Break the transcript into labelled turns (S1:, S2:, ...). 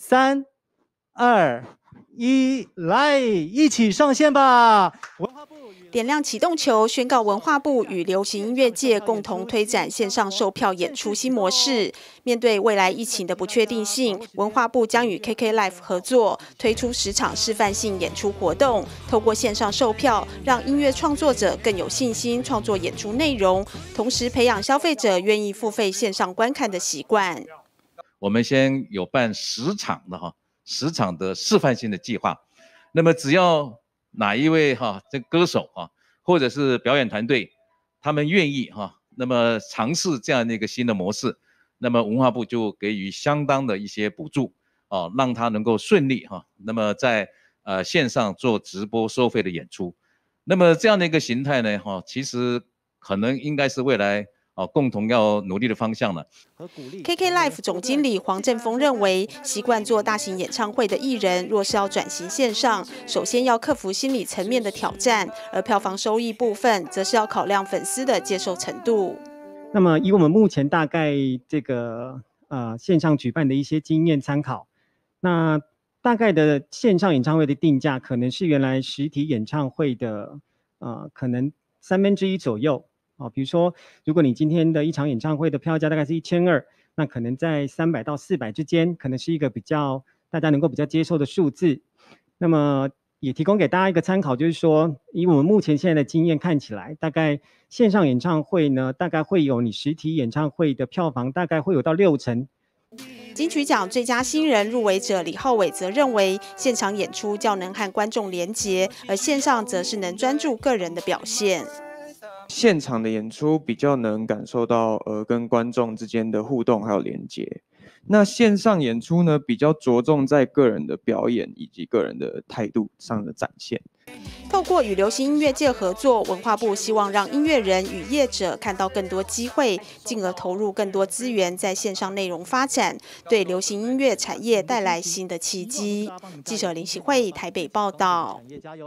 S1: 三、二、一，来一起上线吧！文化部点亮启动球，宣告文化部与流行音乐界共同推展线上售票演出新模式。面对未来疫情的不确定性，文化部将与 KK l i f e 合作，推出十场示范性演出活动，透过线上售票，让音乐创作者更有信心创作演出内容，同时培养消费者愿意付费线上观看的习惯。
S2: 我们先有办十场的哈，十场的示范性的计划。那么只要哪一位哈，这歌手啊，或者是表演团队，他们愿意哈，那么尝试这样的一个新的模式，那么文化部就给予相当的一些补助啊，让他能够顺利哈，那么在呃线上做直播收费的演出。那么这样的一个形态呢，哈，其实可能应该是未来。哦，共同要努力的方向呢。
S1: KK Life 总经理黄振峰认为，习惯做大型演唱会的艺人，若是要转型线上，首先要克服心理层面的挑战，而票房收益部分，则是要考量粉丝的接受程度。
S3: 那么，以我们目前大概这个呃线上举办的一些经验参考，那大概的线上演唱会的定价，可能是原来实体演唱会的呃可能三分之一左右。哦，比如说，如果你今天的一场演唱会的票价大概是一千二，那可能在三百到四百之间，可能是一个比较大家能够比较接受的数字。那么也提供给大家一个参考，就是说，以我们目前现在的经验看起来，大概线上演唱会呢，大概会有你实体演唱会的票房大概会有到六成。
S1: 金曲奖最佳新人入围者李浩伟则认为，现场演出较能和观众连结，而线上则是能专注个人的表现。
S4: 现场的演出比较能感受到，呃，跟观众之间的互动还有连接。那线上演出呢，比较着重在个人的表演以及个人的态度上的展现。
S1: 透过与流行音乐界合作，文化部希望让音乐人与业者看到更多机会，进而投入更多资源在线上内容发展，对流行音乐产业带来新的契机。记者林喜惠，台北报道。